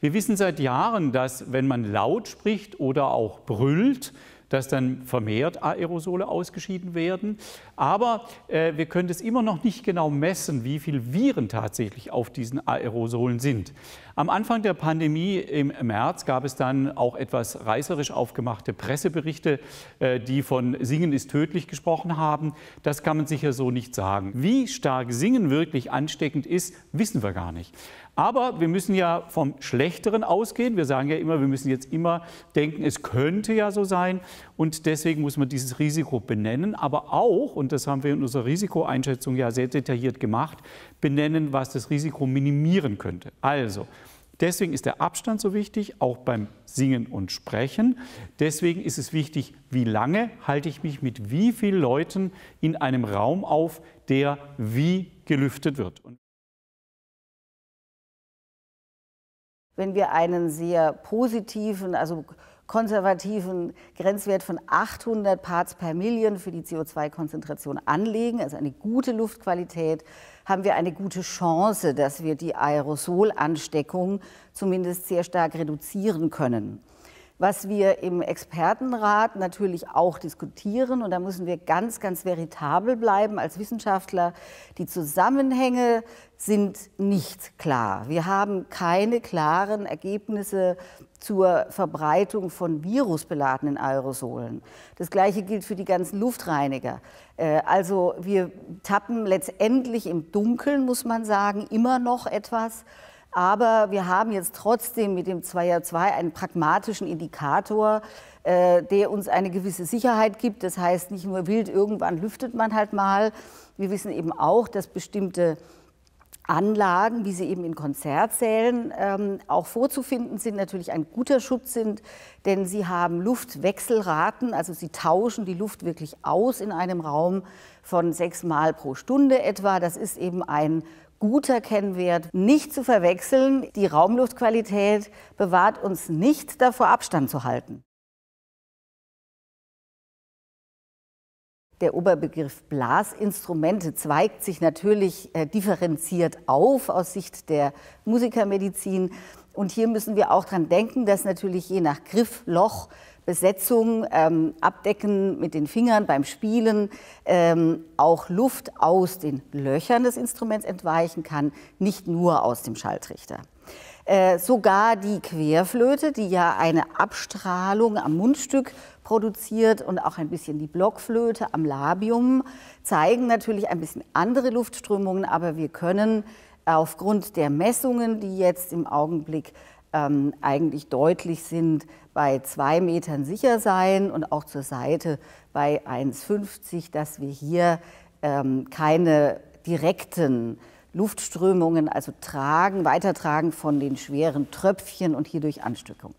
Wir wissen seit Jahren, dass wenn man laut spricht oder auch brüllt, dass dann vermehrt Aerosole ausgeschieden werden. Aber äh, wir können es immer noch nicht genau messen, wie viele Viren tatsächlich auf diesen Aerosolen sind. Am Anfang der Pandemie im März gab es dann auch etwas reißerisch aufgemachte Presseberichte, äh, die von Singen ist tödlich gesprochen haben. Das kann man sicher so nicht sagen. Wie stark Singen wirklich ansteckend ist, wissen wir gar nicht. Aber wir müssen ja vom Schlechteren ausgehen. Wir sagen ja immer, wir müssen jetzt immer denken, es könnte ja so sein. Und deswegen muss man dieses Risiko benennen, aber auch, und das haben wir in unserer Risikoeinschätzung ja sehr detailliert gemacht, benennen, was das Risiko minimieren könnte. Also, Deswegen ist der Abstand so wichtig, auch beim Singen und Sprechen. Deswegen ist es wichtig, wie lange halte ich mich mit wie vielen Leuten in einem Raum auf, der wie gelüftet wird. Wenn wir einen sehr positiven, also konservativen Grenzwert von 800 Parts per Million für die CO2-Konzentration anlegen, also eine gute Luftqualität, haben wir eine gute Chance, dass wir die Aerosolansteckung zumindest sehr stark reduzieren können. Was wir im Expertenrat natürlich auch diskutieren, und da müssen wir ganz, ganz veritabel bleiben als Wissenschaftler, die Zusammenhänge sind nicht klar. Wir haben keine klaren Ergebnisse zur Verbreitung von virusbeladenen Aerosolen. Das Gleiche gilt für die ganzen Luftreiniger. Äh, also wir tappen letztendlich im Dunkeln, muss man sagen, immer noch etwas. Aber wir haben jetzt trotzdem mit dem 2 r 2 einen pragmatischen Indikator, äh, der uns eine gewisse Sicherheit gibt. Das heißt, nicht nur wild, irgendwann lüftet man halt mal. Wir wissen eben auch, dass bestimmte Anlagen, wie sie eben in Konzertsälen ähm, auch vorzufinden sind, natürlich ein guter Schutz sind, denn sie haben Luftwechselraten, also sie tauschen die Luft wirklich aus in einem Raum von sechs Mal pro Stunde etwa. Das ist eben ein guter Kennwert, nicht zu verwechseln. Die Raumluftqualität bewahrt uns nicht davor, Abstand zu halten. Der Oberbegriff Blasinstrumente zweigt sich natürlich äh, differenziert auf aus Sicht der Musikermedizin. Und hier müssen wir auch daran denken, dass natürlich je nach Griff, Loch, Besetzung, ähm, Abdecken mit den Fingern beim Spielen, ähm, auch Luft aus den Löchern des Instruments entweichen kann, nicht nur aus dem Schalltrichter. Äh, sogar die Querflöte, die ja eine Abstrahlung am Mundstück produziert und auch ein bisschen die Blockflöte am Labium, zeigen natürlich ein bisschen andere Luftströmungen, aber wir können aufgrund der Messungen, die jetzt im Augenblick ähm, eigentlich deutlich sind, bei zwei Metern sicher sein und auch zur Seite bei 1,50, dass wir hier ähm, keine direkten Luftströmungen, also Tragen, Weitertragen von den schweren Tröpfchen und hierdurch Anstückung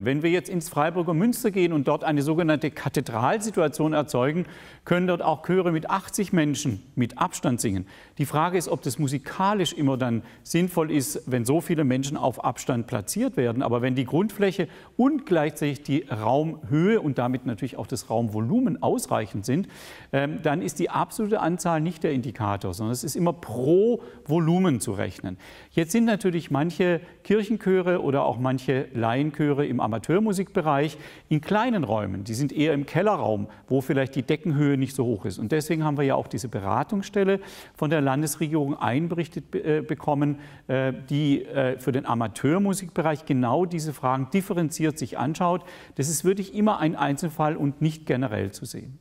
Wenn wir jetzt ins Freiburger Münster gehen und dort eine sogenannte Kathedralsituation erzeugen, können dort auch Chöre mit 80 Menschen mit Abstand singen. Die Frage ist, ob das musikalisch immer dann sinnvoll ist, wenn so viele Menschen auf Abstand platziert werden. Aber wenn die Grundfläche und gleichzeitig die Raumhöhe und damit natürlich auch das Raumvolumen ausreichend sind, ähm, dann ist die absolute Anzahl nicht der Indikator, sondern es ist immer pro Volumen zu rechnen. Jetzt sind natürlich manche Kirchenchöre oder auch manche Laienchöre im Amateurmusikbereich in kleinen Räumen. Die sind eher im Kellerraum, wo vielleicht die Deckenhöhe nicht so hoch ist. Und deswegen haben wir ja auch diese Beratungsstelle von der Landesregierung einberichtet äh, bekommen, äh, die äh, für den Amateurmusikbereich genau diese Fragen differenziert sich anschaut. Das ist wirklich immer ein Einzelfall und nicht generell zu sehen.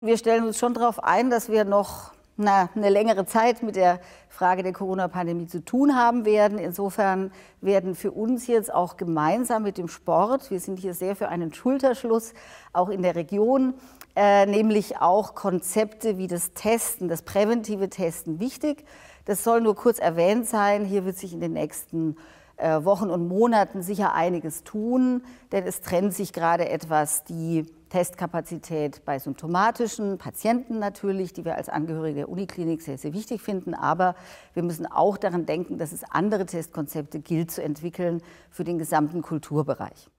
Wir stellen uns schon darauf ein, dass wir noch na, eine längere Zeit mit der Frage der Corona-Pandemie zu tun haben werden. Insofern werden für uns jetzt auch gemeinsam mit dem Sport, wir sind hier sehr für einen Schulterschluss, auch in der Region, äh, nämlich auch Konzepte wie das Testen, das präventive Testen wichtig. Das soll nur kurz erwähnt sein. Hier wird sich in den nächsten äh, Wochen und Monaten sicher einiges tun, denn es trennt sich gerade etwas die Testkapazität bei symptomatischen Patienten natürlich, die wir als Angehörige der Uniklinik sehr, sehr wichtig finden. Aber wir müssen auch daran denken, dass es andere Testkonzepte gilt zu entwickeln für den gesamten Kulturbereich.